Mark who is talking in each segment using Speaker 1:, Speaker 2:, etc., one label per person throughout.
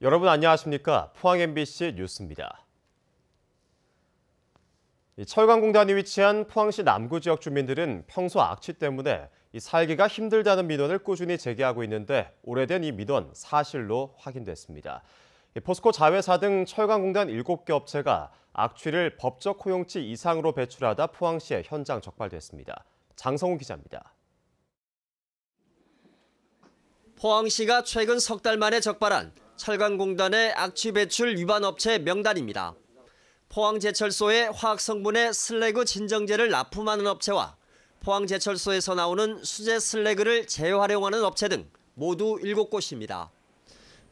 Speaker 1: 여러분 안녕하십니까? 포항 MBC 뉴스입니다. 철강공단이 위치한 포항시 남구 지역 주민들은 평소 악취 때문에 살기가 힘들다는 민원을 꾸준히 제기하고 있는데 오래된 이 민원 사실로 확인됐습니다. 예, 포스코 자회사 등 철강공단 7개 업체가 악취를 법적 허용치 이상으로 배출하다 포항시에 현장 적발됐습니다. 장성우 기자입니다.
Speaker 2: 포항시가 최근 석 달 만에 적발한 철강공단의 악취 배출 위반 업체 명단입니다. 포항제철소의 화학성분의 슬래그 진정제를 납품하는 업체와 포항제철소에서 나오는 수제 슬래그를 재활용하는 업체 등 모두 7곳입니다.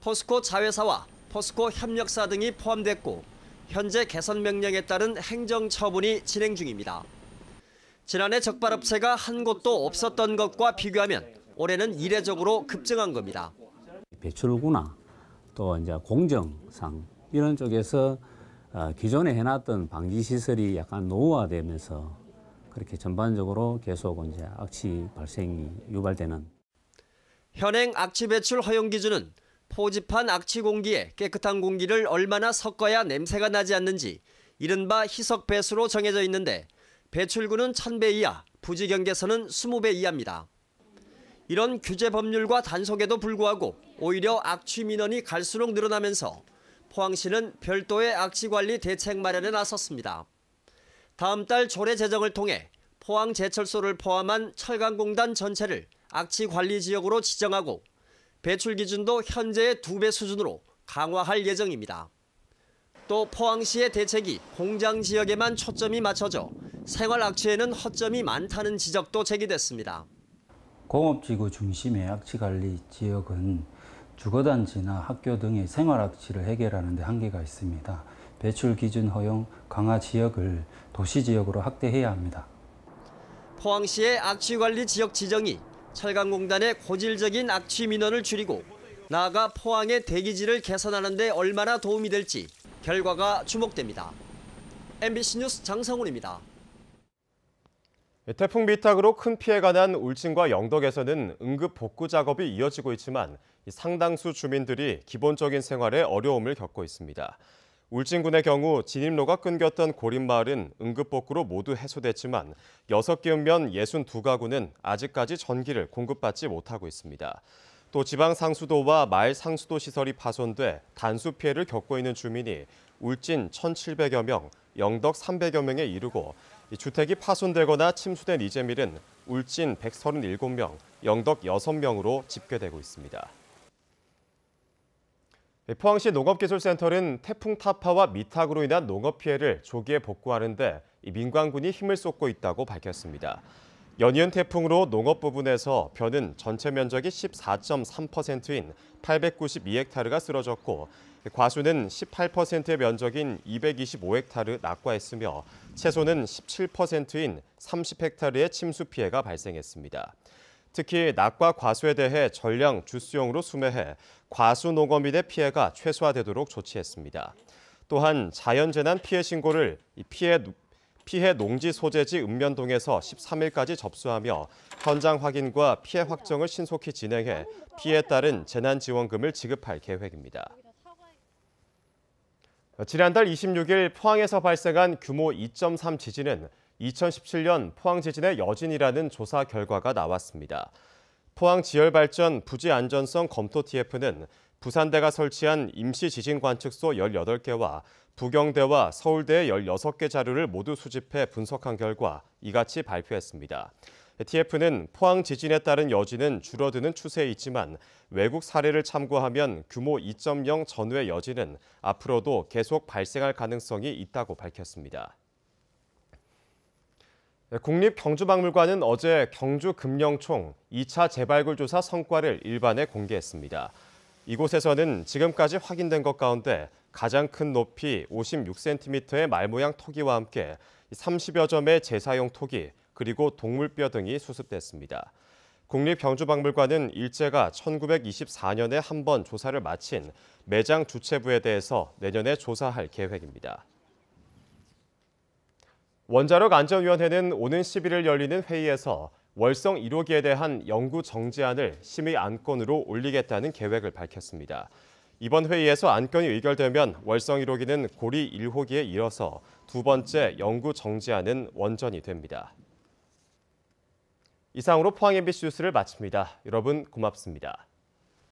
Speaker 2: 포스코 자회사와 포스코 협력사 등이 포함됐고 현재 개선 명령에 따른 행정 처분이 진행 중입니다. 지난해 적발업체가 한 곳도 없었던 것과 비교하면 올해는 이례적으로 급증한 겁니다. 배출구나 또 이제 공정상 이런 쪽에서 어, 기존에 해놨던 방지 시설이 약간 노후화되면서 그렇게 전반적으로 계속 이제 악취 발생이 유발되는. 현행 악취 배출 허용 기준은 포집한 악취 공기에 깨끗한 공기를 얼마나 섞어야 냄새가 나지 않는지 이른바 희석 배수로 정해져 있는데 배출구는 1000배 이하, 부지경계선은 20배 이하입니다. 이런 규제 법률과 단속에도 불구하고 오히려 악취 민원이 갈수록 늘어나면서 포항시는 별도의 악취 관리 대책 마련에 나섰습니다. 다음 달 조례 제정을 통해 포항제철소를 포함한 철강공단 전체를 악취 관리 지역으로 지정하고 배출 기준도 현재의 두 배 수준으로 강화할 예정입니다. 또 포항시의 대책이 공장 지역에만 초점이 맞춰져 생활 악취에는 허점이 많다는 지적도 제기됐습니다. 공업지구 중심의 악취관리 지역은 주거단지나 학교 등의 생활 악취를 해결하는 데 한계가 있습니다. 배출 기준 허용 강화 지역을 도시 지역으로 확대해야 합니다. 포항시의 악취관리 지역 지정이 철강공단의 고질적인 악취 민원을 줄이고 나아가 포항의 대기질을 개선하는 데 얼마나 도움이 될지 결과가 주목됩니다. MBC 뉴스 장성훈입니다.
Speaker 1: 예, 태풍 비탁으로 큰 피해가 난 울진과 영덕에서는 응급 복구 작업이 이어지고 있지만 상당수 주민들이 기본적인 생활에 어려움을 겪고 있습니다. 울진군의 경우 진입로가 끊겼던 고린마을은 응급복구로 모두 해소됐지만 6개 읍면 62가구는 아직까지 전기를 공급받지 못하고 있습니다. 또 지방 상수도와 마을 상수도 시설이 파손돼 단수 피해를 겪고 있는 주민이 울진 1,700여 명, 영덕 300여 명에 이르고 주택이 파손되거나 침수된 이재밀은 울진 137명, 영덕 6명으로 집계되고 있습니다. 예, 포항시 농업기술센터는 태풍 타파와 미탁으로 인한 농업 피해를 조기에 복구하는 데 민관군이 힘을 쏟고 있다고 밝혔습니다. 연이은 태풍으로 농업 부분에서 벼는 전체 면적이 14.3%인 892헥타르가 쓰러졌고 과수는 18%의 면적인 225헥타르 낙과했으며 채소는 17%인 30헥타르의 침수 피해가 발생했습니다. 특히 낙과 과수에 대해 전량 주스용으로 수매해 과수 농업인의 피해가 최소화되도록 조치했습니다. 또한 자연재난 피해 신고를 피해, 피해 농지 소재지 읍면동에서 13일까지 접수하며 현장 확인과 피해 확정을 신속히 진행해 피해 따른 재난지원금을 지급할 계획입니다. 지난달 26일 포항에서 발생한 규모 2.3 지진은 2017년 포항 지진의 여진이라는 조사 결과가 나왔습니다. 포항 지열발전 부지 안전성 검토 TF는 부산대가 설치한 임시 지진 관측소 18개와 부경대와 서울대 16개 자료를 모두 수집해 분석한 결과 이같이 발표했습니다. TF는 포항 지진에 따른 여진은 줄어드는 추세이지만 외국 사례를 참고하면 규모 2.0 전후의 여진은 앞으로도 계속 발생할 가능성이 있다고 밝혔습니다. 네, 국립경주박물관은 어제 경주 금령총 2차 재발굴 조사 성과를 일반에 공개했습니다. 이곳에서는 지금까지 확인된 것 가운데 가장 큰 높이 56cm의 말 모양 토기와 함께 30여 점의 재사용 토기 그리고 동물뼈 등이 수습됐습니다. 국립경주박물관은 일제가 1924년에 한 번 조사를 마친 매장 주체부에 대해서 내년에 조사할 계획입니다. 원자력 안전위원회는 오는 11일 열리는 회의에서 월성 1호기에 대한 연구 정지안을 심의 안건으로 올리겠다는 계획을 밝혔습니다. 이번 회의에서 안건이 의결되면 월성 1호기는 고리 1호기에 이어서 두 번째 연구 정지안은 원전이 됩니다. 이상으로 포항 MBC 뉴스를 마칩니다. 여러분 고맙습니다.